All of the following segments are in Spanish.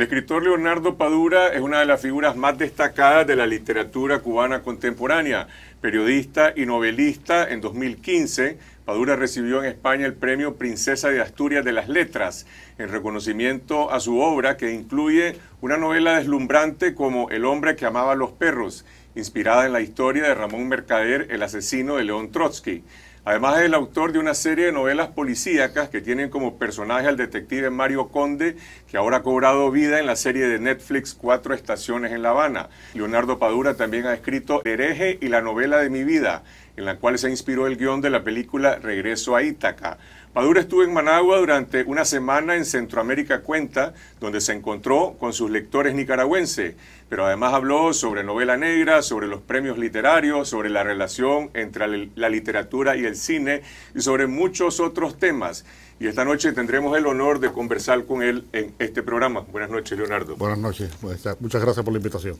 El escritor Leonardo Padura es una de las figuras más destacadas de la literatura cubana contemporánea. Periodista y novelista, en 2015, Padura recibió en España el premio Princesa de Asturias de las Letras, en reconocimiento a su obra que incluye una novela deslumbrante como El hombre que amaba a los perros, inspirada en la historia de Ramón Mercader, el asesino de León Trotsky. Además es el autor de una serie de novelas policíacas que tienen como personaje al detective Mario Conde, que ahora ha cobrado vida en la serie de Netflix Cuatro Estaciones en La Habana. Leonardo Padura también ha escrito Hereje y la novela de mi vida en la cual se inspiró el guión de la película Regreso a Ítaca. Padura estuvo en Managua durante una semana en Centroamérica Cuenta, donde se encontró con sus lectores nicaragüenses, pero además habló sobre novela negra, sobre los premios literarios, sobre la relación entre la literatura y el cine y sobre muchos otros temas. Y esta noche tendremos el honor de conversar con él en este programa. Buenas noches, Leonardo. Buenas noches. Pues, muchas gracias por la invitación.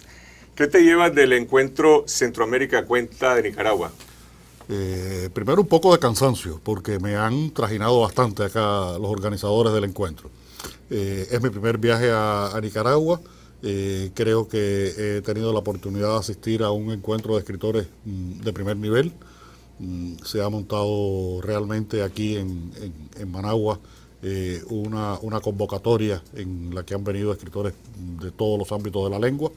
¿Qué te llevas del encuentro Centroamérica Cuenta de Nicaragua? Eh, primero un poco de cansancio, porque me han trajinado bastante acá los organizadores del encuentro. Eh, es mi primer viaje a, Nicaragua. Eh, creo que he tenido la oportunidad de asistir a un encuentro de escritores mm, de primer nivel. Mm, se ha montado realmente aquí en, Managua una, convocatoria en la que han venido escritores mm, de todos los ámbitos de la lengua,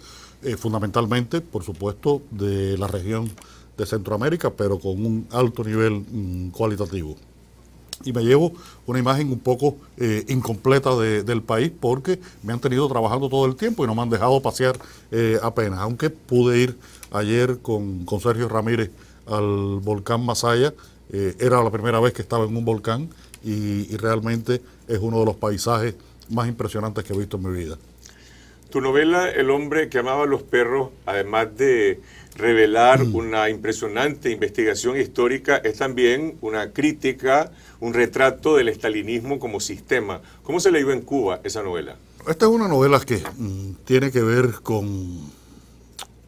fundamentalmente, por supuesto, de la región de Centroamérica, pero con un alto nivel mm, cualitativo. Y me llevo una imagen un poco eh, incompleta de, del país porque me han tenido trabajando todo el tiempo y no me han dejado pasear eh, apenas, aunque pude ir ayer con, Sergio Ramírez al volcán Masaya, eh, era la primera vez que estaba en un volcán y, y realmente es uno de los paisajes más impresionantes que he visto en mi vida. Tu novela El hombre que amaba a los perros, además de revelar mm. una impresionante investigación histórica es también una crítica, un retrato del estalinismo como sistema. ¿Cómo se leyó en Cuba esa novela? Esta es una novela que mm, tiene que ver con,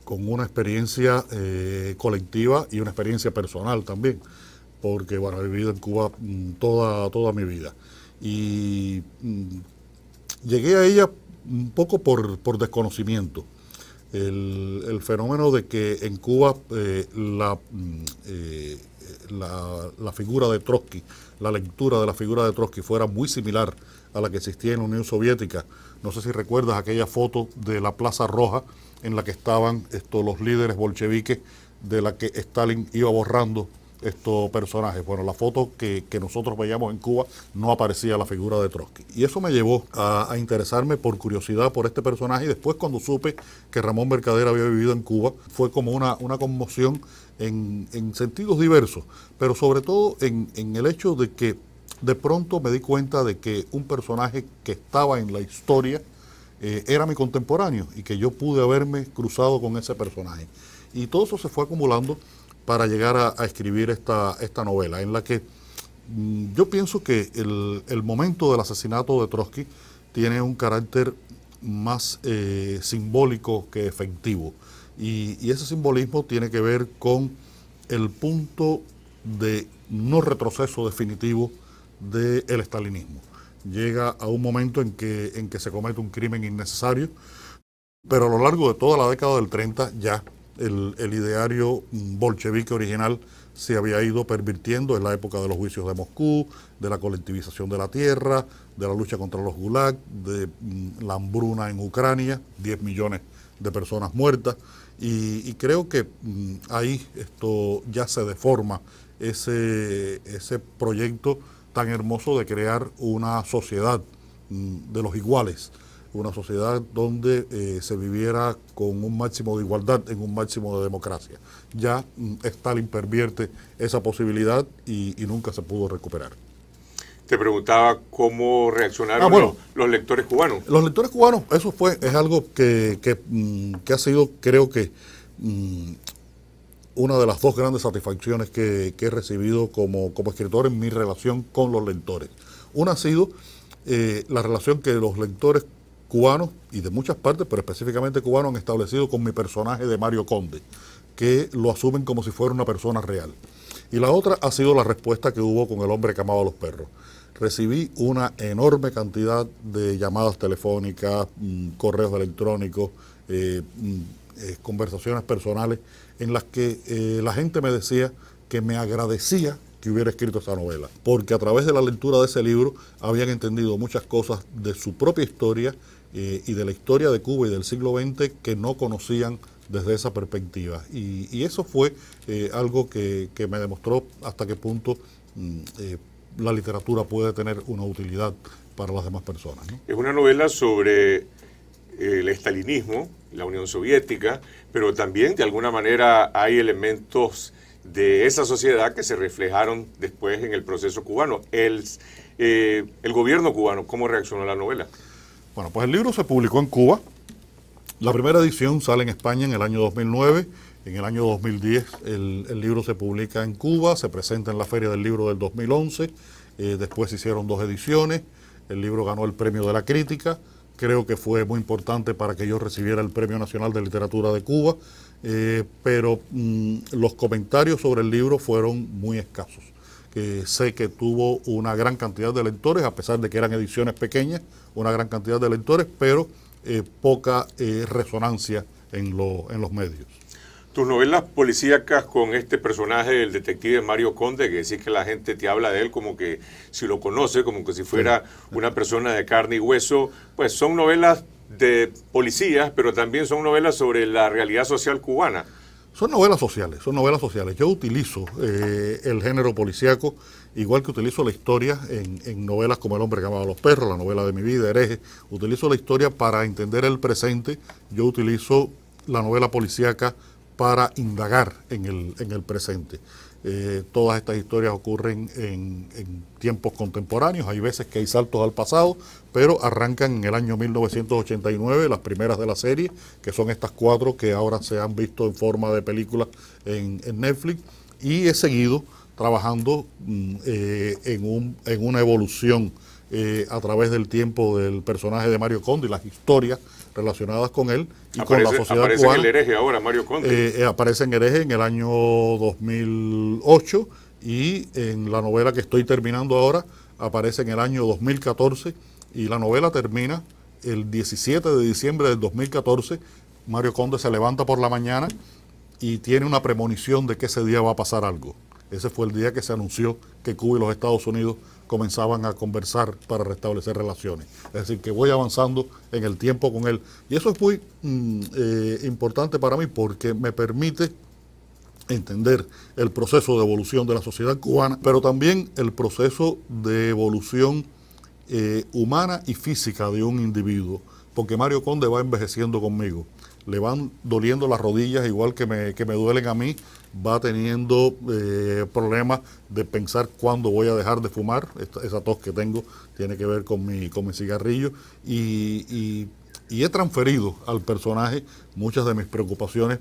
con una experiencia eh, colectiva y una experiencia personal también, porque bueno, he vivido en Cuba mm, toda, toda mi vida. Y llegué a ella un poco por, por desconocimiento el, fenómeno de que en Cuba eh, mm, eh, la, la, figura de Trotsky, la lectura de la figura de Trotsky fuera muy similar a la que existía en la Unión Soviética. No sé si recuerdas aquella foto de la Plaza Roja en la que estaban estos los líderes bolcheviques de la que Stalin iba borrando estos personajes. Bueno, la foto que, nosotros veíamos en Cuba no aparecía la figura de Trotsky. Y eso me llevó a, interesarme por curiosidad por este personaje y después cuando supe que Ramón Mercader había vivido en Cuba, fue como una, conmoción en, sentidos diversos, pero sobre todo en, en el hecho de que de pronto me di cuenta de que un personaje que estaba en la historia, eh, era mi contemporáneo y que yo pude haberme cruzado con ese personaje. Y todo eso se fue acumulando para llegar a, escribir esta, esta novela, en la que mm, yo pienso que el, momento del asesinato de Trotsky tiene un carácter más eh, simbólico que efectivo. Y, ese simbolismo tiene que ver con el punto de no retroceso definitivo del estalinismo. Llega a un momento en que, en que se comete un crimen innecesario, pero a lo largo de toda la década del 30 ya el, el, ideario bolchevique original se había ido pervirtiendo en la época de los juicios de Moscú, de la colectivización de la tierra, de la lucha contra los gulag, de mm, la hambruna en Ucrania, 10 millones de personas muertas, y, creo que mm, ahí esto ya se deforma ese, ese proyecto tan hermoso de crear una sociedad mm, de los iguales una sociedad donde eh, se viviera con un máximo de igualdad, en un máximo de democracia. Ya mm, Stalin pervierte esa posibilidad y, nunca se pudo recuperar. Te preguntaba cómo reaccionaron ah, los, lectores cubanos. Los lectores cubanos, eso fue, es algo que, mm, ha sido, creo que, mm, una de las dos grandes satisfacciones que, he recibido como, como, escritor en mi relación con los lectores. Una ha sido eh, la relación que los lectores cubanos y de muchas partes, pero específicamente cubanos, han establecido con mi personaje de Mario Conde, que lo asumen como si fuera una persona real. Y la otra ha sido la respuesta que hubo con el hombre que amaba a los perros. Recibí una enorme cantidad de llamadas telefónicas, mm, correos electrónicos, eh, mm, eh, conversaciones personales, en las que eh, la gente me decía que me agradecía que hubiera escrito esa novela, porque a través de la lectura de ese libro habían entendido muchas cosas de su propia historia eh, y de la historia de Cuba y del siglo XX que no conocían desde esa perspectiva. Y, eso fue eh, algo que, me demostró hasta qué punto mm, eh, la literatura puede tener una utilidad para las demás personas. Es una novela sobre el estalinismo, la Unión Soviética, pero también de alguna manera hay elementos de esa sociedad que se reflejaron después en el proceso cubano. El, gobierno cubano, ¿cómo reaccionó la novela? Bueno, pues el libro se publicó en Cuba. La primera edición sale en España en el año 2009. En el año 2010 el, libro se publica en Cuba, se presenta en la Feria del Libro del 2011. Eh, después se hicieron dos ediciones. El libro ganó el premio de la crítica. Creo que fue muy importante para que yo recibiera el Premio Nacional de Literatura de Cuba. Eh, pero mm, los comentarios sobre el libro fueron muy escasos. Eh, sé que tuvo una gran cantidad de lectores, a pesar de que eran ediciones pequeñas, una gran cantidad de lectores, pero eh, poca eh, resonancia en, en los medios. Tus novelas policíacas con este personaje, el detective Mario Conde, que decís que la gente te habla de él como que si lo conoce, como que si fuera una persona de carne y hueso, pues son novelas de policías, pero también son novelas sobre la realidad social cubana. Son novelas sociales, son novelas sociales. Yo utilizo eh, el género policíaco igual que utilizo la historia en, novelas como El hombre que amaba los perros, la novela de mi vida, hereje. Utilizo la historia para entender el presente. Yo utilizo la novela policíaca para indagar en el, en el presente. Eh, todas estas historias ocurren en, tiempos contemporáneos, hay veces que hay saltos al pasado, pero arrancan en el año 1989 las primeras de la serie, que son estas cuatro que ahora se han visto en forma de película en, Netflix, y he seguido trabajando mm, eh, en, un, en una evolución eh, a través del tiempo del personaje de Mario Conde y las historias relacionadas con él y con la sociedad aparece cubana. Aparece el hereje ahora, Mario Conde. Eh, eh, aparece en hereje en el año 2008 y en la novela que estoy terminando ahora aparece en el año 2014 y la novela termina el 17 de diciembre del 2014. Mario Conde se levanta por la mañana y tiene una premonición de que ese día va a pasar algo. Ese fue el día que se anunció que Cuba y los Estados Unidos comenzaban a conversar para restablecer relaciones. Es decir, que voy avanzando en el tiempo con él. Y eso es muy mm, eh, importante para mí porque me permite entender el proceso de evolución de la sociedad cubana, pero también el proceso de evolución eh, humana y física de un individuo, porque Mario Conde va envejeciendo conmigo le van doliendo las rodillas igual que me, que me duelen a mí, va teniendo eh, problemas de pensar cuándo voy a dejar de fumar, esa tos que tengo tiene que ver con mi, con cigarrillo y, he transferido al personaje muchas de mis preocupaciones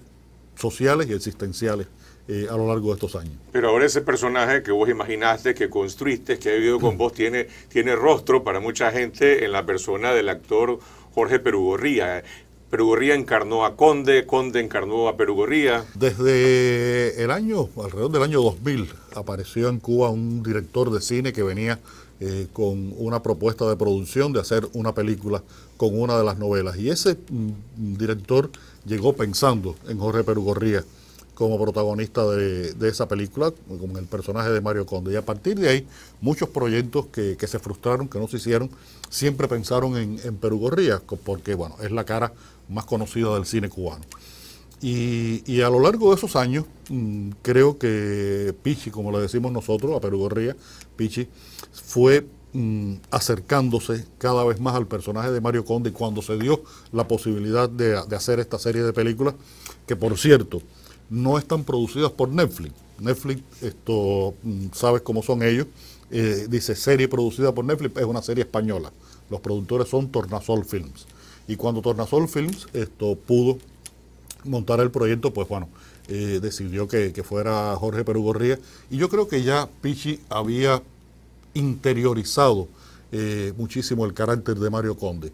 sociales y existenciales. Eh, a lo largo de estos años. Pero ahora ese personaje que vos imaginaste, que construiste, que ha vivido con mm. vos, tiene, tiene rostro para mucha gente en la persona del actor Jorge Perugorría. Perugorría encarnó a Conde, Conde encarnó a Perugorría. Desde el año, alrededor del año 2000, apareció en Cuba un director de cine que venía eh, con una propuesta de producción de hacer una película con una de las novelas. Y ese mm, director llegó pensando en Jorge Perugorría como protagonista de, esa película, con el personaje de Mario Conde. Y a partir de ahí, muchos proyectos que, se frustraron, que no se hicieron, siempre pensaron en, en Perugorría, porque bueno, es la cara más conocida del cine cubano. Y, a lo largo de esos años, mm, creo que Pichi, como le decimos nosotros, a Perú Gorría, Pichi, fue mm, acercándose cada vez más al personaje de Mario Conde cuando se dio la posibilidad de, hacer esta serie de películas, que por cierto, no están producidas por Netflix. Netflix, esto, mm, sabes cómo son ellos, eh, dice serie producida por Netflix, es una serie española. Los productores son Tornasol Films. Y cuando Tornasol Films esto pudo montar el proyecto, pues bueno, eh, decidió que, fuera Jorge Perú Perugorría. Y yo creo que ya Pichi había interiorizado eh, muchísimo el carácter de Mario Conde.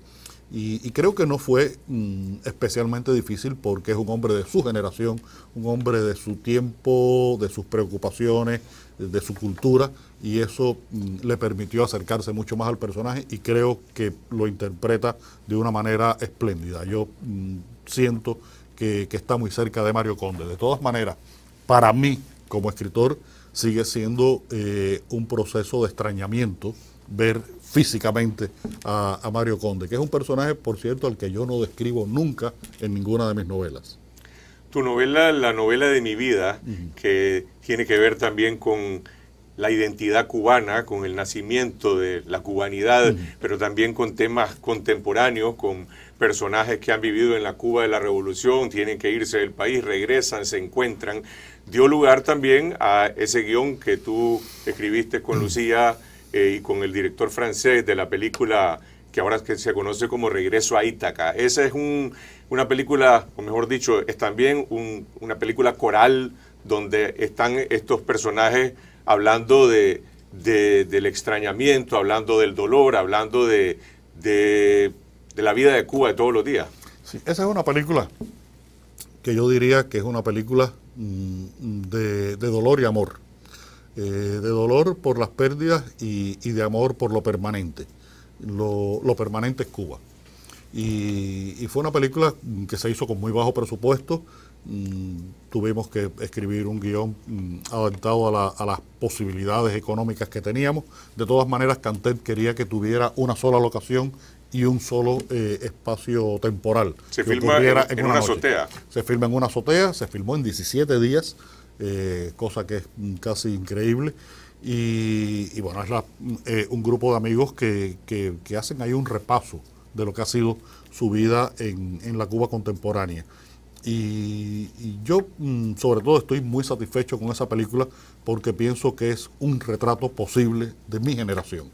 Y, creo que no fue mm, especialmente difícil porque es un hombre de su generación, un hombre de su tiempo, de sus preocupaciones, de su cultura, y eso mm, le permitió acercarse mucho más al personaje y creo que lo interpreta de una manera espléndida. Yo mm, siento que, está muy cerca de Mario Conde. De todas maneras, para mí como escritor sigue siendo eh, un proceso de extrañamiento ver físicamente a, Mario Conde, que es un personaje, por cierto, al que yo no describo nunca en ninguna de mis novelas tu novela, la novela de mi vida, que tiene que ver también con la identidad cubana, con el nacimiento de la cubanidad, pero también con temas contemporáneos, con personajes que han vivido en la Cuba de la Revolución, tienen que irse del país, regresan, se encuentran, dio lugar también a ese guión que tú escribiste con Lucía eh, y con el director francés de la película que ahora se conoce como Regreso a Ítaca. Esa es una película, o mejor dicho, es también una película coral donde están estos personajes hablando de, del extrañamiento, hablando del dolor, hablando de, la vida de Cuba de todos los días. Sí, esa es una película que yo diría que es una película mm, de, dolor y amor. Eh, de dolor por las pérdidas y, de amor por lo permanente. Lo, permanente es Cuba. y, fue una película que se hizo con muy bajo presupuesto, Mm, tuvimos que escribir un guión mm, adaptado a, las posibilidades económicas que teníamos. De todas maneras, Cantet quería que tuviera una sola locación y un solo eh, espacio temporal. Se filma en, una, azotea. Se filma en una azotea, se filmó en 17 días, eh, cosa que es mm, casi increíble. Y, bueno, es eh, un grupo de amigos que, hacen ahí un repaso de lo que ha sido su vida en, en la Cuba contemporánea. Y, yo mm, sobre todo estoy muy satisfecho con esa película porque pienso que es un retrato posible de mi generación.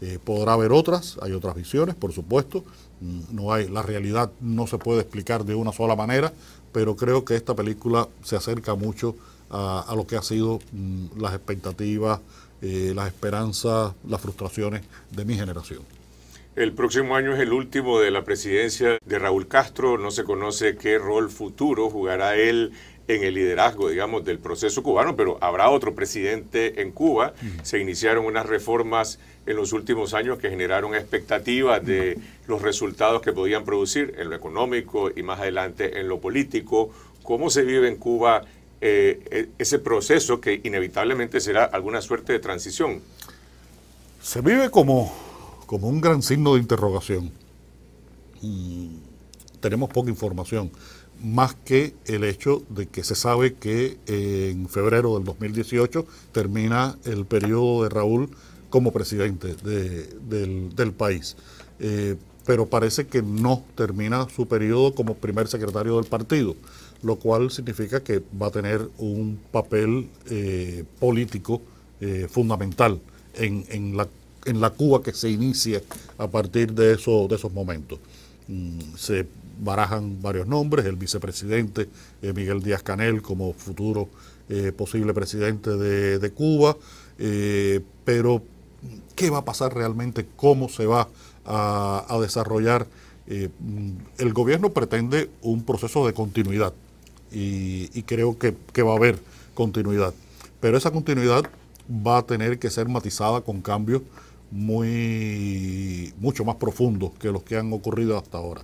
Eh, podrá haber otras, hay otras visiones, por supuesto. Mm, no hay, la realidad no se puede explicar de una sola manera, pero creo que esta película se acerca mucho a, lo que ha sido mm, las expectativas, eh, las esperanzas, las frustraciones de mi generación. El próximo año es el último de la presidencia de Raúl Castro. No se conoce qué rol futuro jugará él en el liderazgo, digamos, del proceso cubano, pero habrá otro presidente en Cuba. Se iniciaron unas reformas en los últimos años que generaron expectativas de los resultados que podían producir en lo económico y más adelante en lo político. ¿Cómo se vive en Cuba eh, e-, ese proceso que inevitablemente será alguna suerte de transición? Se vive como como un gran signo de interrogación. Mm, tenemos poca información, más que el hecho de que se sabe que eh, en febrero del 2018 termina el periodo de Raúl como presidente del, país. Eh, pero parece que no termina su periodo como primer secretario del partido, lo cual significa que va a tener un papel eh, político fundamental en, en la en la Cuba que se inicie a partir de, de esos momentos. Mm, se barajan varios nombres, el vicepresidente eh, Miguel Díaz Canel como futuro eh, posible presidente de, Cuba, eh, pero mm, ¿qué va a pasar realmente? ¿Cómo se va a, desarrollar? Mm, el gobierno pretende un proceso de continuidad y, creo que, que va a haber continuidad, pero esa continuidad va a tener que ser matizada con cambios muy, mucho más profundos que los que han ocurrido hasta ahora.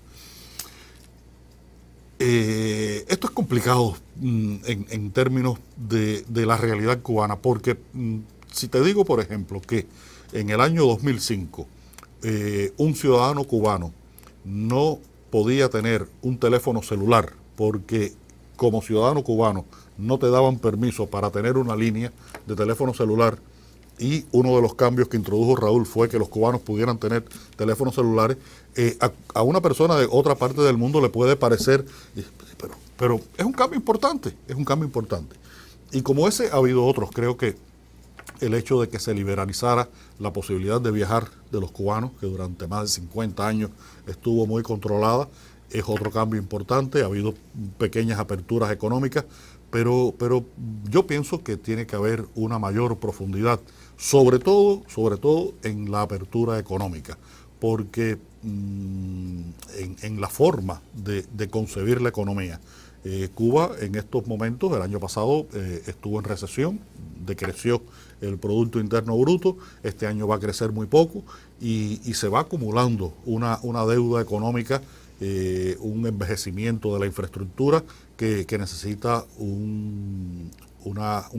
Eh, esto es complicado mm, en, términos de, la realidad cubana, porque mm, si te digo, por ejemplo, que en el año 2005 eh, un ciudadano cubano no podía tener un teléfono celular, porque como ciudadano cubano no te daban permiso para tener una línea de teléfono celular, y uno de los cambios que introdujo Raúl fue que los cubanos pudieran tener teléfonos celulares. Eh, a, una persona de otra parte del mundo le puede parecer, pero es un cambio importante, es un cambio importante. Y como ese ha habido otros, creo que el hecho de que se liberalizara la posibilidad de viajar de los cubanos, que durante más de 50 años estuvo muy controlada, es otro cambio importante. Ha habido pequeñas aperturas económicas, pero, yo pienso que tiene que haber una mayor profundidad, sobre todo, sobre todo en la apertura económica, porque mm, en, la forma de, concebir la economía. Eh, Cuba en estos momentos, el año pasado eh, estuvo en recesión, decreció el Producto Interno Bruto, este año va a crecer muy poco y, se va acumulando una, deuda económica, eh, un envejecimiento de la infraestructura que, necesita un,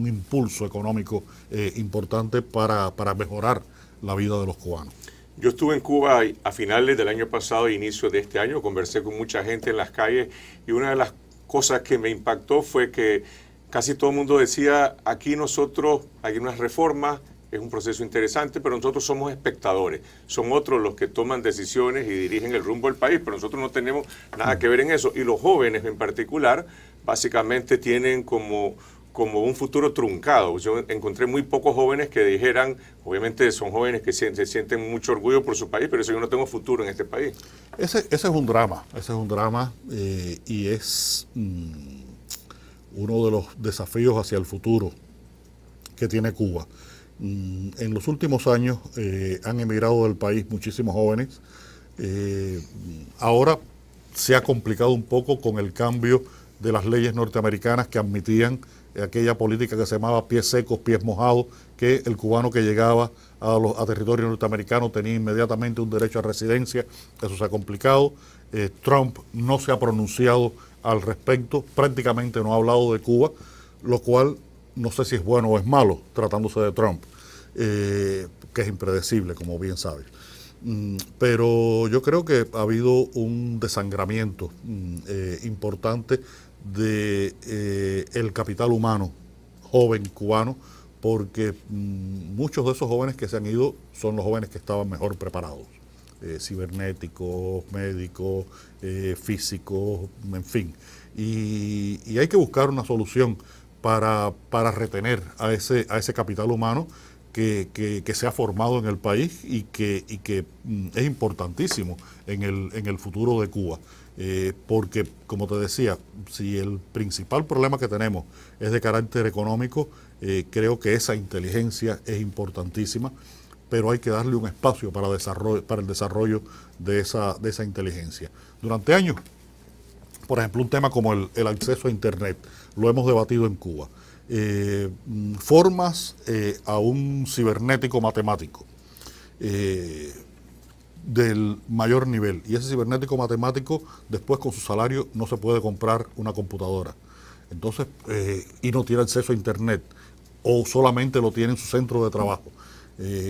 impulso económico eh, importante para, mejorar la vida de los cubanos. Yo estuve en Cuba a finales del año pasado e inicio de este año, conversé con mucha gente en las calles y una de las cosas que me impactó fue que casi todo el mundo decía, aquí nosotros hay unas reformas es un proceso interesante, pero nosotros somos espectadores. Son otros los que toman decisiones y dirigen el rumbo del país, pero nosotros no tenemos nada que ver en eso. Y los jóvenes en particular, básicamente tienen como como un futuro truncado. Yo encontré muy pocos jóvenes que dijeran, obviamente son jóvenes que se, sienten mucho orgullo por su país, pero eso yo no tengo futuro en este país. Ese, es un drama, ese es un drama eh, y es mm, uno de los desafíos hacia el futuro que tiene Cuba. Mm, en los últimos años eh, han emigrado del país muchísimos jóvenes. Eh, ahora se ha complicado un poco con el cambio de las leyes norteamericanas que admitían aquella política que se llamaba pies secos, pies mojados, que el cubano que llegaba a, los, a territorio norteamericano tenía inmediatamente un derecho a residencia. Eso se ha complicado. Eh, Trump no se ha pronunciado al respecto, prácticamente no ha hablado de Cuba, lo cual no sé si es bueno o es malo tratándose de Trump, eh, que es impredecible, como bien sabes. Mm, pero yo creo que ha habido un desangramiento mm, eh, importante de eh, capital humano joven cubano porque mm, muchos de esos jóvenes que se han ido son los jóvenes que estaban mejor preparados cibernéticos médicos físicos en fin y hay que buscar una solución para, retener a ese, a ese capital humano que, se ha formado en el país y que, que mm, es importantísimo en el, futuro de Cuba. Eh, porque, como te decía, si el principal problema que tenemos es de carácter económico, eh, creo que esa inteligencia es importantísima, pero hay que darle un espacio para, para el desarrollo de esa, de esa inteligencia. Durante años, por ejemplo, un tema como el acceso a Internet, lo hemos debatido en Cuba. Eh, formas eh, a un cibernético matemático eh, del mayor nivel. Y ese cibernético matemático después con su salario no se puede comprar una computadora. Entonces, y no tiene acceso a Internet o solamente lo tiene en su centro de trabajo.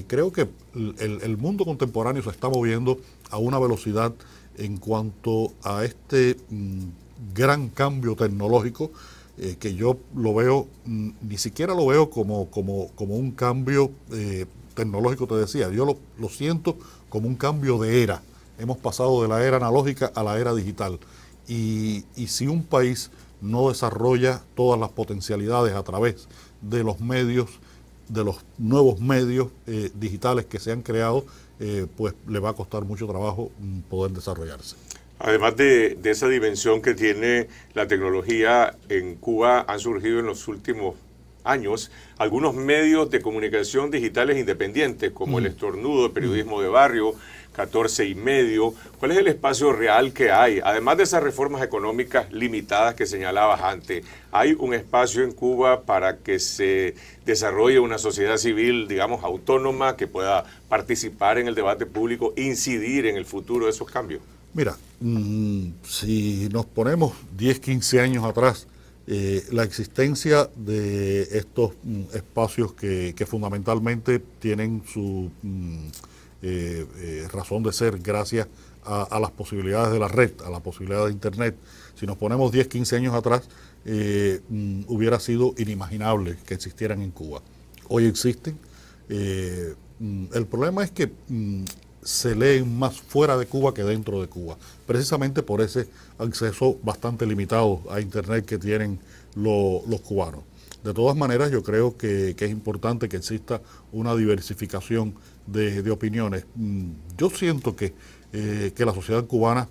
creo que el, mundo contemporáneo se está moviendo a una velocidad en cuanto a este mm, gran cambio tecnológico eh, que yo lo veo, mm, ni siquiera lo veo como, un cambio eh, tecnológico, te decía, yo lo, siento como un cambio de era. Hemos pasado de la era analógica a la era digital. Y, si un país no desarrolla todas las potencialidades a través de los medios, de los nuevos medios eh, digitales que se han creado, pues le va a costar mucho trabajo mm, poder desarrollarse. Además de, esa dimensión que tiene la tecnología en Cuba, han surgido en los últimos años algunos medios de comunicación digitales independientes, como el mm. estornudo, el periodismo mm. de barrio, 14 y medio. ¿Cuál es el espacio real que hay? Además de esas reformas económicas limitadas que señalabas antes, ¿hay un espacio en Cuba para que se desarrolle una sociedad civil, digamos, autónoma, que pueda participar en el debate público, incidir en el futuro de esos cambios? Mira, Mm, si nos ponemos 10, 15 años atrás, eh, la existencia de estos mm, espacios que, fundamentalmente tienen su mm, eh, eh, razón de ser gracias a, las posibilidades de la red, a la posibilidad de Internet. Si nos ponemos 10, 15 años atrás, hubiera sido inimaginable que existieran en Cuba. Hoy existen. el problema es que se leen más fuera de Cuba que dentro de Cuba, precisamente por ese acceso bastante limitado a Internet que tienen los cubanos. De todas maneras, yo creo que, es importante que exista una diversificación de, opiniones. Mm, yo siento eh, que, la sociedad cubana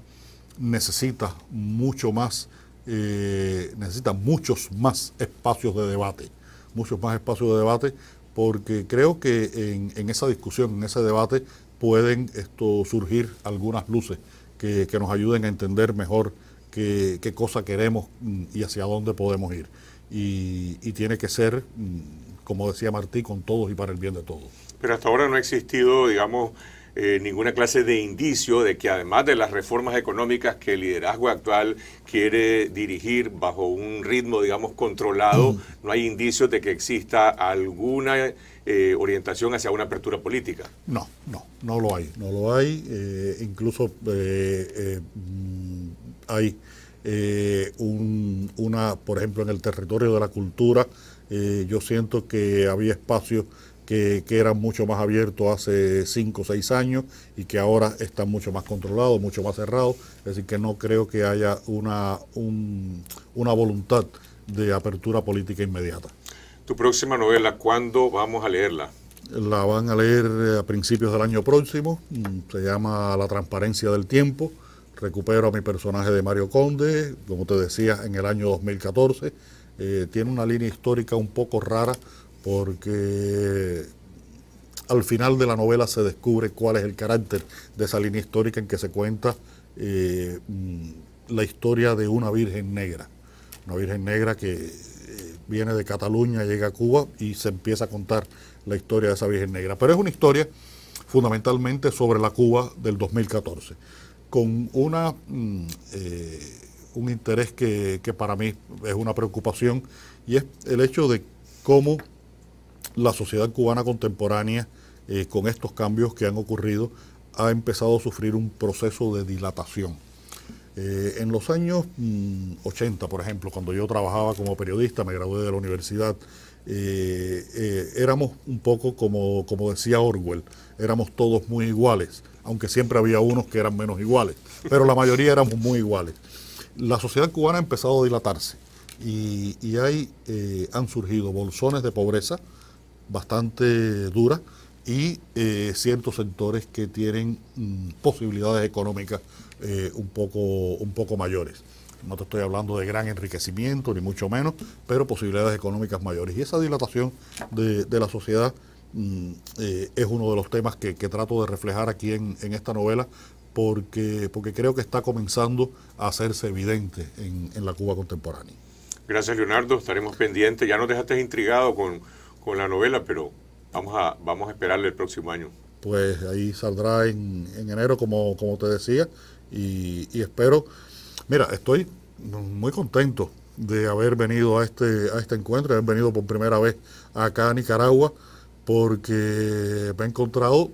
necesita mucho más, eh, necesita muchos más espacios de debate, muchos más espacios de debate, porque creo que en esa discusión, en ese debate, pueden esto, surgir algunas luces que, nos ayuden a entender mejor qué, cosa queremos mm, y hacia dónde podemos ir. Y, tiene que ser, mm, como decía Martí, con todos y para el bien de todos. Pero hasta ahora no ha existido, digamos, eh, ninguna clase de indicio de que además de las reformas económicas que el liderazgo actual quiere dirigir bajo un ritmo, digamos, controlado, mm. no hay indicios de que exista alguna eh, orientación hacia una apertura política. No, no, no lo hay, no lo hay. Eh, incluso eh, mm, hay una, por ejemplo, en el territorio de la cultura, yo siento que había espacios que, eran mucho más abiertos hace cinco o seis años y que ahora están mucho más controlados, mucho más cerrados. Es decir, que no creo que haya una, una voluntad de apertura política inmediata. Tu próxima novela, ¿cuándo vamos a leerla? La van a leer eh, a principios del año próximo. Mm, se llama La transparencia del tiempo. Recupero a mi personaje de Mario Conde, como te decía, en el año 2014. Eh, tiene una línea histórica un poco rara porque al final de la novela se descubre cuál es el carácter de esa línea histórica en que se cuenta eh, mm, la historia de una virgen negra. Una virgen negra que viene de Cataluña, llega a Cuba y se empieza a contar la historia de esa Virgen Negra. Pero es una historia fundamentalmente sobre la Cuba del 2014, con una, mm, eh, un interés que, para mí es una preocupación y es el hecho de cómo la sociedad cubana contemporánea, eh, con estos cambios que han ocurrido, ha empezado a sufrir un proceso de dilatación eh, en los años 80, mm, por ejemplo, cuando yo trabajaba como periodista, me gradué de la universidad, eh, eh, éramos un poco como, decía Orwell, éramos todos muy iguales, aunque siempre había unos que eran menos iguales, pero la mayoría éramos muy iguales. La sociedad cubana ha empezado a dilatarse y, y han surgido bolsones de pobreza bastante duras y eh, ciertos sectores que tienen mm, posibilidades económicas eh, un, poco, un poco mayores. No te estoy hablando de gran enriquecimiento, ni mucho menos, pero posibilidades económicas mayores. Y esa dilatación de, la sociedad mm, eh, es uno de los temas que, trato de reflejar aquí en, esta novela, porque, porque creo que está comenzando a hacerse evidente en, la Cuba contemporánea. Gracias, Leonardo. Estaremos pendientes. Ya nos dejaste intrigado con, con la novela, pero Vamos a, vamos a esperarle el próximo año. Pues ahí saldrá en, enero, como, te decía, y, espero. Mira, estoy muy contento de haber venido a este, a este encuentro, de haber venido por primera vez acá a Nicaragua, porque me he encontrado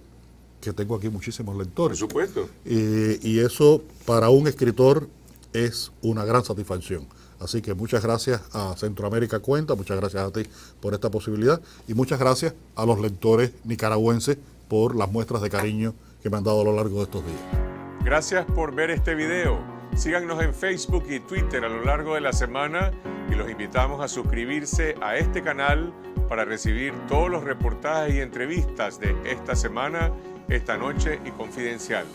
que tengo aquí muchísimos lectores. Por supuesto. Eh, y eso para un escritor es una gran satisfacción. Así que muchas gracias a Centroamérica Cuenta, muchas gracias a ti por esta posibilidad y muchas gracias a los lectores nicaragüenses por las muestras de cariño que me han dado a lo largo de estos días. Gracias por ver este video. Síganos en Facebook y Twitter a lo largo de la semana y los invitamos a suscribirse a este canal para recibir todos los reportajes y entrevistas de esta semana, esta noche y confidencial.